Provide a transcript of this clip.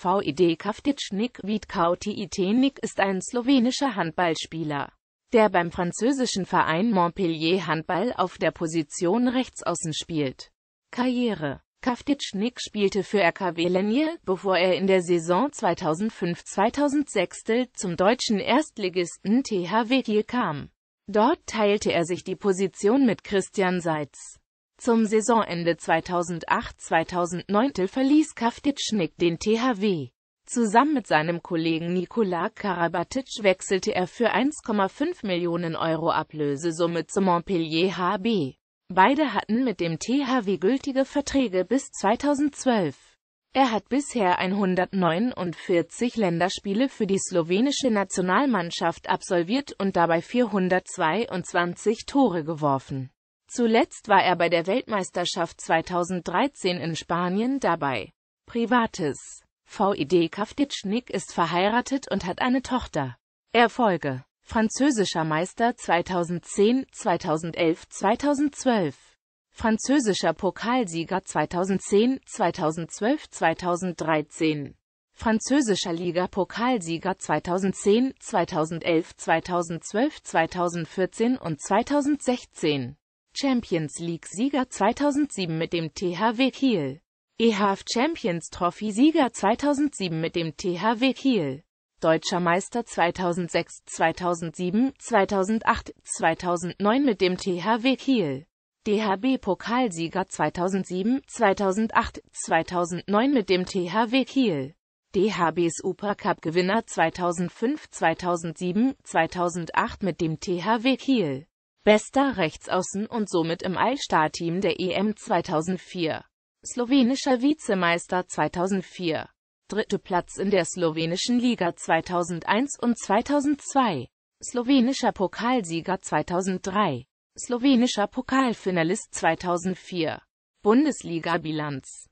Vid Kavtičnik Vidkauti ist ein slowenischer Handballspieler, der beim französischen Verein Montpellier Handball auf der Position Rechtsaußen spielt. Karriere Kavtičnik spielte für RKW Lenje, bevor er in der Saison 2005-2006 zum deutschen Erstligisten THW Kiel kam. Dort teilte er sich die Position mit Christian Seitz. Zum Saisonende 2008-2009 verließ Kaftitschnik den THW. Zusammen mit seinem Kollegen Nikola Karabatic wechselte er für 1,5 Millionen Euro Ablösesumme zu Montpellier HB. Beide hatten mit dem THW gültige Verträge bis 2012. Er hat bisher 149 Länderspiele für die slowenische Nationalmannschaft absolviert und dabei 422 Tore geworfen. Zuletzt war er bei der Weltmeisterschaft 2013 in Spanien dabei. Privates VID Kavtitschnik ist verheiratet und hat eine Tochter. Erfolge Französischer Meister 2010, 2011, 2012 Französischer Pokalsieger 2010, 2012, 2013 Französischer Liga-Pokalsieger 2010, 2011, 2012, 2014 und 2016 Champions League-Sieger 2007 mit dem THW Kiel. EHF Champions Trophy-Sieger 2007 mit dem THW Kiel. Deutscher Meister 2006, 2007, 2008, 2009 mit dem THW Kiel. DHB-Pokalsieger 2007, 2008, 2009 mit dem THW Kiel. DHB Supercup-Gewinner 2005, 2007, 2008 mit dem THW Kiel bester Rechtsaußen und somit im All-Star-Team der EM 2004. Slowenischer Vizemeister 2004. Dritte Platz in der slowenischen Liga 2001 und 2002. Slowenischer Pokalsieger 2003. Slowenischer Pokalfinalist 2004. Bundesliga-Bilanz